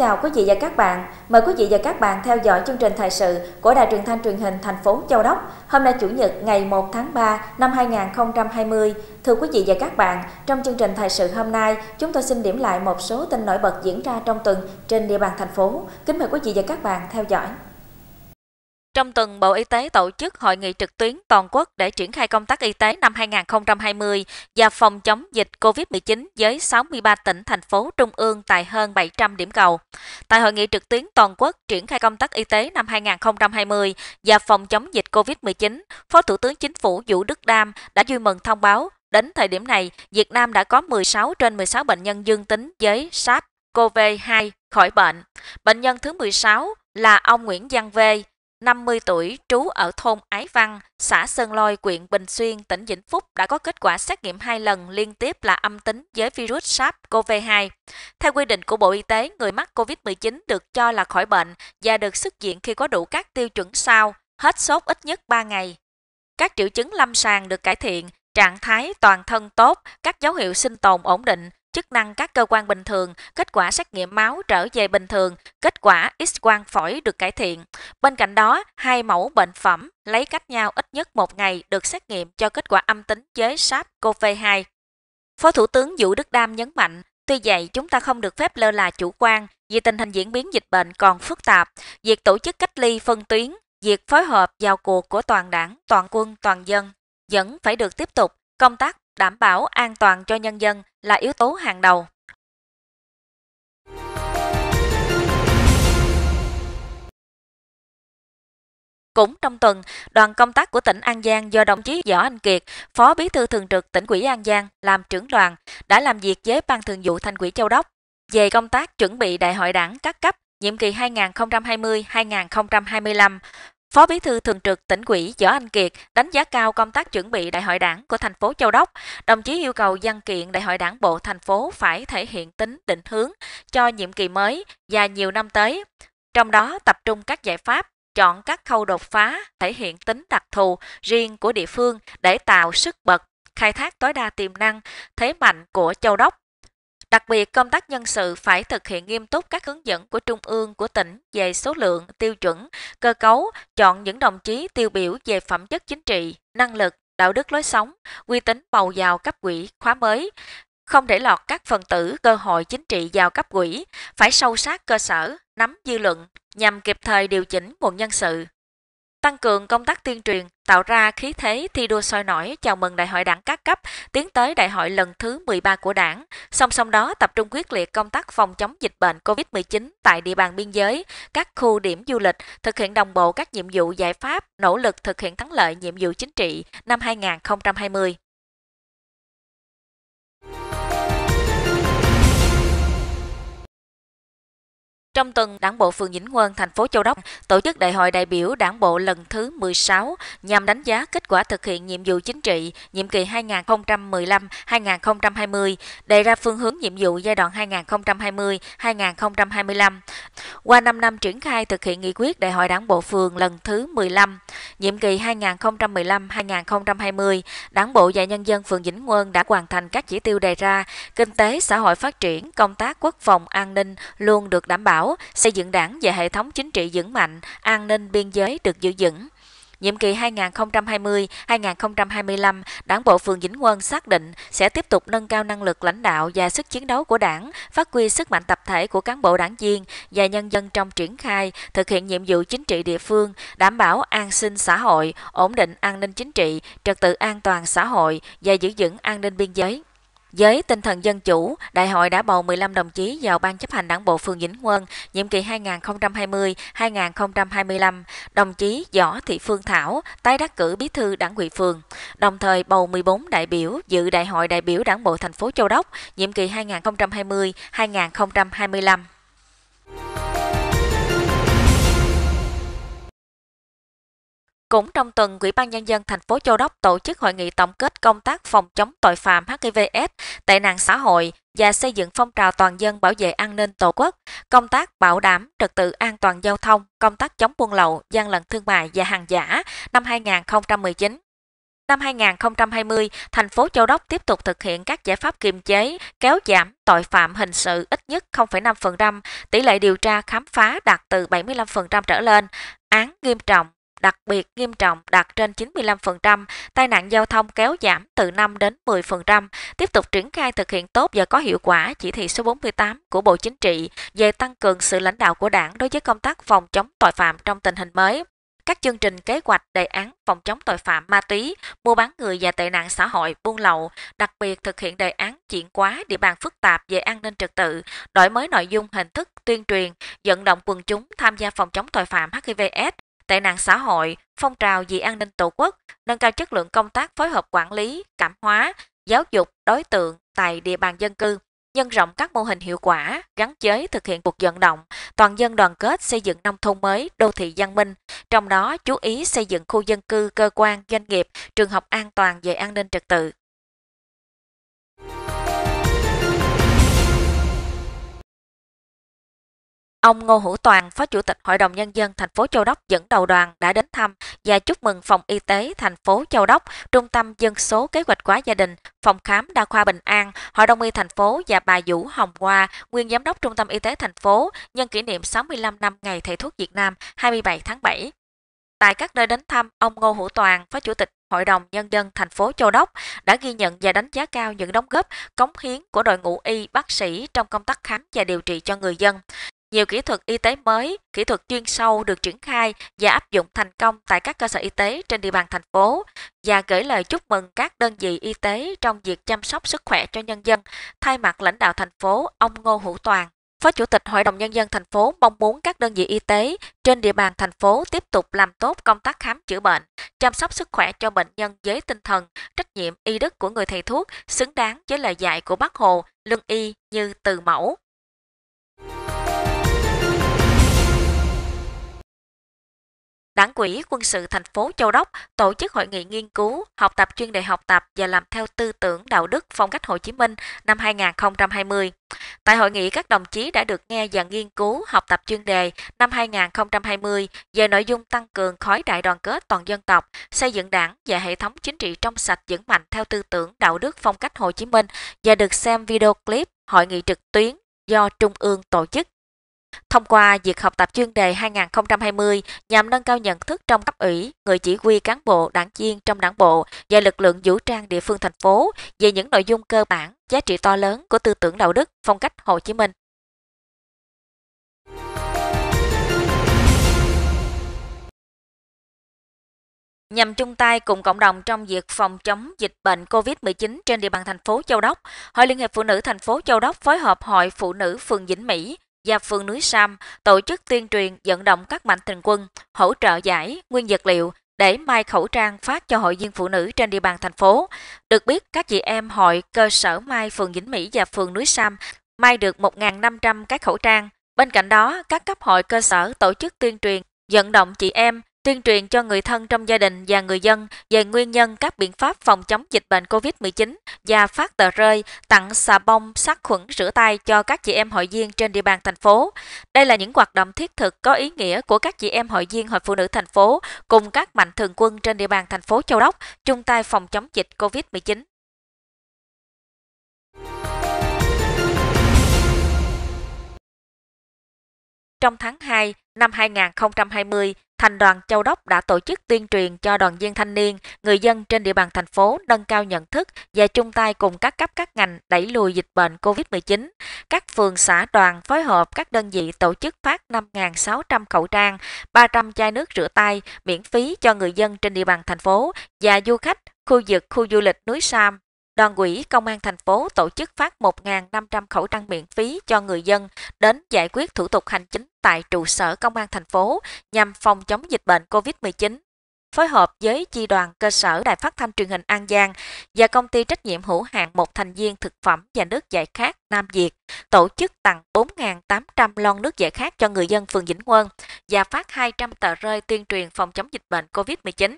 chào quý vị và các bạn. Mời quý vị và các bạn theo dõi chương trình thời sự của Đài truyền thanh truyền hình thành phố Châu Đốc. Hôm nay Chủ nhật ngày 1 tháng 3 năm 2020. Thưa quý vị và các bạn, trong chương trình thời sự hôm nay, chúng tôi xin điểm lại một số tin nổi bật diễn ra trong tuần trên địa bàn thành phố. Kính mời quý vị và các bạn theo dõi. Trong tuần, Bộ Y tế tổ chức hội nghị trực tuyến toàn quốc để triển khai công tác y tế năm 2020 và phòng chống dịch COVID-19 với 63 tỉnh, thành phố, trung ương tại hơn 700 điểm cầu. Tại hội nghị trực tuyến toàn quốc triển khai công tác y tế năm 2020 và phòng chống dịch COVID-19, Phó Thủ tướng Chính phủ Vũ Đức Đam đã vui mừng thông báo Đến thời điểm này, Việt Nam đã có 16 trên 16 bệnh nhân dương tính với SARS-CoV-2 khỏi bệnh. Bệnh nhân thứ 16 là ông Nguyễn Văn V, 50 tuổi, trú ở thôn Ái Văn, xã Sơn Lôi, huyện Bình Xuyên, tỉnh Vĩnh Phúc đã có kết quả xét nghiệm 2 lần liên tiếp là âm tính với virus SARS-CoV-2. Theo quy định của Bộ Y tế, người mắc COVID-19 được cho là khỏi bệnh và được xuất viện khi có đủ các tiêu chuẩn sau, hết sốt ít nhất 3 ngày. Các triệu chứng lâm sàng được cải thiện, trạng thái toàn thân tốt, các dấu hiệu sinh tồn ổn định, chức năng các cơ quan bình thường, kết quả xét nghiệm máu trở về bình thường, kết quả x-quang phổi được cải thiện. Bên cạnh đó, hai mẫu bệnh phẩm lấy cách nhau ít nhất một ngày được xét nghiệm cho kết quả âm tính với SARS-CoV-2. Phó Thủ tướng Vũ Đức Đam nhấn mạnh, Tuy vậy, chúng ta không được phép lơ là chủ quan vì tình hình diễn biến dịch bệnh còn phức tạp. Việc tổ chức cách ly phân tuyến, việc phối hợp vào cuộc của toàn đảng, toàn quân, toàn dân vẫn phải được tiếp tục. Công tác đảm bảo an toàn cho nhân dân là yếu tố hàng đầu. Cũng trong tuần, đoàn công tác của tỉnh An Giang do đồng chí Võ Anh Kiệt, Phó Bí thư Thường trực tỉnh ủy An Giang làm trưởng đoàn, đã làm việc với Ban Thường vụ Thành ủy Châu Đốc về công tác chuẩn bị Đại hội đảng các cấp nhiệm kỳ 2020-2025, Phó Bí thư Thường trực tỉnh ủy Võ Anh Kiệt đánh giá cao công tác chuẩn bị đại hội đảng của thành phố Châu Đốc. Đồng chí yêu cầu dân kiện đại hội đảng bộ thành phố phải thể hiện tính định hướng cho nhiệm kỳ mới và nhiều năm tới. Trong đó tập trung các giải pháp, chọn các khâu đột phá, thể hiện tính đặc thù riêng của địa phương để tạo sức bật, khai thác tối đa tiềm năng, thế mạnh của Châu Đốc Đặc biệt, công tác nhân sự phải thực hiện nghiêm túc các hướng dẫn của Trung ương, của tỉnh về số lượng, tiêu chuẩn, cơ cấu, chọn những đồng chí tiêu biểu về phẩm chất chính trị, năng lực, đạo đức lối sống, uy tín bầu vào cấp quỹ khóa mới, không để lọt các phần tử cơ hội chính trị vào cấp quỹ, phải sâu sát cơ sở, nắm dư luận nhằm kịp thời điều chỉnh nguồn nhân sự. Tăng cường công tác tuyên truyền, tạo ra khí thế thi đua sôi nổi chào mừng đại hội đảng các cấp, tiến tới đại hội lần thứ 13 của đảng. Song song đó tập trung quyết liệt công tác phòng chống dịch bệnh COVID-19 tại địa bàn biên giới, các khu điểm du lịch, thực hiện đồng bộ các nhiệm vụ giải pháp, nỗ lực thực hiện thắng lợi nhiệm vụ chính trị năm 2020. Trong tuần, Đảng bộ phường Vĩnh Huân, thành phố Châu Đốc tổ chức đại hội đại biểu Đảng bộ lần thứ 16 nhằm đánh giá kết quả thực hiện nhiệm vụ chính trị nhiệm kỳ 2015-2020, đề ra phương hướng nhiệm vụ giai đoạn 2020-2025. Qua 5 năm triển khai thực hiện nghị quyết đại hội Đảng bộ phường lần thứ 15, nhiệm kỳ 2015-2020, Đảng bộ và nhân dân phường Vĩnh Huân đã hoàn thành các chỉ tiêu đề ra, kinh tế xã hội phát triển, công tác quốc phòng an ninh luôn được đảm bảo đảo, xây dựng đảng và hệ thống chính trị vững mạnh, an ninh biên giới được giữ vững. Nhiệm kỳ 2020-2025, Đảng bộ phường Vĩnh Quân xác định sẽ tiếp tục nâng cao năng lực lãnh đạo và sức chiến đấu của Đảng, phát huy sức mạnh tập thể của cán bộ đảng viên và nhân dân trong triển khai, thực hiện nhiệm vụ chính trị địa phương, đảm bảo an sinh xã hội, ổn định an ninh chính trị, trật tự an toàn xã hội và giữ vững an ninh biên giới. Với tinh thần dân chủ, đại hội đã bầu 15 đồng chí vào Ban chấp hành đảng bộ phường Vĩnh Quân, nhiệm kỳ 2020-2025, đồng chí Võ Thị Phương Thảo tái đắc cử bí thư đảng ủy phường, đồng thời bầu 14 đại biểu dự đại hội đại biểu đảng bộ thành phố Châu Đốc, nhiệm kỳ 2020-2025. Cũng trong tuần, Ủy ban Nhân dân thành phố Châu Đốc tổ chức hội nghị tổng kết công tác phòng chống tội phạm HIVS, tệ nạn xã hội và xây dựng phong trào toàn dân bảo vệ an ninh tổ quốc, công tác bảo đảm trật tự an toàn giao thông, công tác chống buôn lậu, gian lận thương mại và hàng giả năm 2019. Năm 2020, thành phố Châu Đốc tiếp tục thực hiện các giải pháp kiềm chế, kéo giảm tội phạm hình sự ít nhất 0,5%, tỷ lệ điều tra khám phá đạt từ 75% trở lên, án nghiêm trọng đặc biệt nghiêm trọng đạt trên 95%, tai nạn giao thông kéo giảm từ 5 đến 10%, tiếp tục triển khai thực hiện tốt và có hiệu quả chỉ thị số 48 của Bộ Chính trị về tăng cường sự lãnh đạo của Đảng đối với công tác phòng chống tội phạm trong tình hình mới các chương trình kế hoạch đề án phòng chống tội phạm ma túy, mua bán người và tệ nạn xã hội, buôn lậu, đặc biệt thực hiện đề án chuyển quá địa bàn phức tạp về an ninh trật tự, đổi mới nội dung hình thức tuyên truyền, vận động quần chúng tham gia phòng chống tội phạm HIVS, tệ nạn xã hội, phong trào vì an ninh tổ quốc, nâng cao chất lượng công tác phối hợp quản lý, cảm hóa, giáo dục, đối tượng tại địa bàn dân cư, nhân rộng các mô hình hiệu quả, gắn chế thực hiện cuộc vận động, toàn dân đoàn kết xây dựng nông thôn mới, đô thị văn minh, trong đó chú ý xây dựng khu dân cư, cơ quan, doanh nghiệp, trường học an toàn về an ninh trật tự, Ông Ngô Hữu Toàn, Phó Chủ tịch Hội đồng Nhân dân thành phố Châu Đốc dẫn đầu đoàn đã đến thăm và chúc mừng Phòng Y tế thành phố Châu Đốc, Trung tâm Dân số Kế hoạch hóa gia đình, Phòng khám đa khoa Bình An, Hội đồng y thành phố và bà Vũ Hồng Hoa, Nguyên Giám đốc Trung tâm Y tế thành phố nhân kỷ niệm 65 năm Ngày Thầy thuốc Việt Nam 27 tháng 7. Tại các nơi đến thăm, ông Ngô Hữu Toàn, Phó Chủ tịch Hội đồng Nhân dân thành phố Châu Đốc đã ghi nhận và đánh giá cao những đóng góp, cống hiến của đội ngũ y, bác sĩ trong công tác khám và điều trị cho người dân. Nhiều kỹ thuật y tế mới, kỹ thuật chuyên sâu được triển khai và áp dụng thành công tại các cơ sở y tế trên địa bàn thành phố và gửi lời chúc mừng các đơn vị y tế trong việc chăm sóc sức khỏe cho nhân dân thay mặt lãnh đạo thành phố ông Ngô Hữu Toàn. Phó Chủ tịch Hội đồng Nhân dân thành phố mong muốn các đơn vị y tế trên địa bàn thành phố tiếp tục làm tốt công tác khám chữa bệnh, chăm sóc sức khỏe cho bệnh nhân với tinh thần, trách nhiệm y đức của người thầy thuốc xứng đáng với lời dạy của bác Hồ, lương y như từ mẫu. Đảng quỹ quân sự thành phố Châu Đốc tổ chức hội nghị nghiên cứu, học tập chuyên đề học tập và làm theo tư tưởng đạo đức phong cách Hồ Chí Minh năm 2020. Tại hội nghị, các đồng chí đã được nghe và nghiên cứu học tập chuyên đề năm 2020 về nội dung tăng cường khói đại đoàn kết toàn dân tộc, xây dựng đảng và hệ thống chính trị trong sạch vững mạnh theo tư tưởng đạo đức phong cách Hồ Chí Minh và được xem video clip hội nghị trực tuyến do Trung ương tổ chức. Thông qua việc học tập chuyên đề 2020 nhằm nâng cao nhận thức trong cấp ủy, người chỉ huy cán bộ, đảng viên trong đảng bộ và lực lượng vũ trang địa phương thành phố về những nội dung cơ bản, giá trị to lớn của tư tưởng đạo đức, phong cách Hồ Chí Minh. Nhằm chung tay cùng cộng đồng trong việc phòng chống dịch bệnh COVID-19 trên địa bàn thành phố Châu Đốc, Hội Liên hiệp Phụ nữ thành phố Châu Đốc phối hợp Hội Phụ nữ phường Vĩnh Mỹ và phường núi Sam tổ chức tuyên truyền vận động các mạnh thường quân hỗ trợ giải, nguyên vật liệu để may khẩu trang phát cho hội viên phụ nữ trên địa bàn thành phố. Được biết, các chị em hội cơ sở may phường Vĩnh Mỹ và phường núi Sam may được 1.500 cái khẩu trang. Bên cạnh đó, các cấp hội cơ sở tổ chức tuyên truyền vận động chị em tuyên truyền cho người thân trong gia đình và người dân về nguyên nhân các biện pháp phòng chống dịch bệnh COVID-19 và phát tờ rơi tặng xà bông sát khuẩn rửa tay cho các chị em hội viên trên địa bàn thành phố. Đây là những hoạt động thiết thực có ý nghĩa của các chị em hội viên Hội Phụ nữ thành phố cùng các mạnh thường quân trên địa bàn thành phố Châu Đốc chung tay phòng chống dịch COVID-19. Trong tháng 2 năm 2020, Thành đoàn Châu Đốc đã tổ chức tuyên truyền cho đoàn viên thanh niên, người dân trên địa bàn thành phố nâng cao nhận thức và chung tay cùng các cấp các ngành đẩy lùi dịch bệnh COVID-19. Các phường xã đoàn phối hợp các đơn vị tổ chức phát 5.600 khẩu trang, 300 chai nước rửa tay miễn phí cho người dân trên địa bàn thành phố và du khách khu vực khu du lịch núi Sam đoàn quỹ công an thành phố tổ chức phát 1.500 khẩu trang miễn phí cho người dân đến giải quyết thủ tục hành chính tại trụ sở công an thành phố nhằm phòng chống dịch bệnh COVID-19 phối hợp với chi đoàn cơ sở đài phát thanh truyền hình An Giang và công ty trách nhiệm hữu hạn một thành viên thực phẩm và nước giải khát Nam Việt tổ chức tặng 4.800 lon nước giải khát cho người dân phường Vĩnh Quân và phát 200 tờ rơi tuyên truyền phòng chống dịch bệnh COVID-19.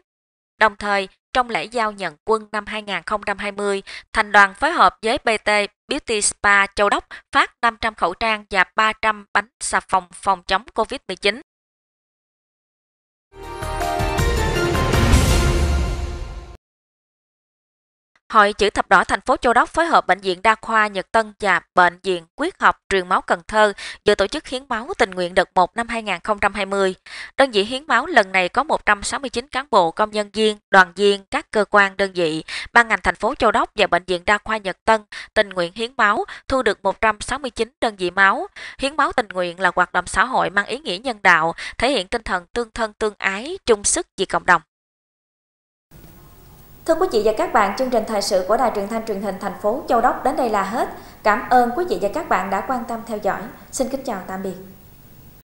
Đồng thời, trong lễ giao nhận quân năm 2020, thành đoàn phối hợp với BT Beauty Spa Châu Đốc phát 500 khẩu trang và 300 bánh xà phòng phòng chống COVID-19. Hội chữ thập đỏ thành phố Châu Đốc phối hợp bệnh viện đa khoa Nhật Tân và bệnh viện huyết học truyền máu Cần Thơ vừa tổ chức hiến máu tình nguyện đợt 1 năm 2020. Đơn vị hiến máu lần này có 169 cán bộ, công nhân viên, đoàn viên các cơ quan đơn vị, ban ngành thành phố Châu Đốc và bệnh viện đa khoa Nhật Tân tình nguyện hiến máu thu được 169 đơn vị máu. Hiến máu tình nguyện là hoạt động xã hội mang ý nghĩa nhân đạo, thể hiện tinh thần tương thân tương ái, chung sức vì cộng đồng. Thưa quý vị và các bạn, chương trình thời sự của Đài truyền thanh truyền hình thành phố Châu Đốc đến đây là hết. Cảm ơn quý vị và các bạn đã quan tâm theo dõi. Xin kính chào tạm biệt.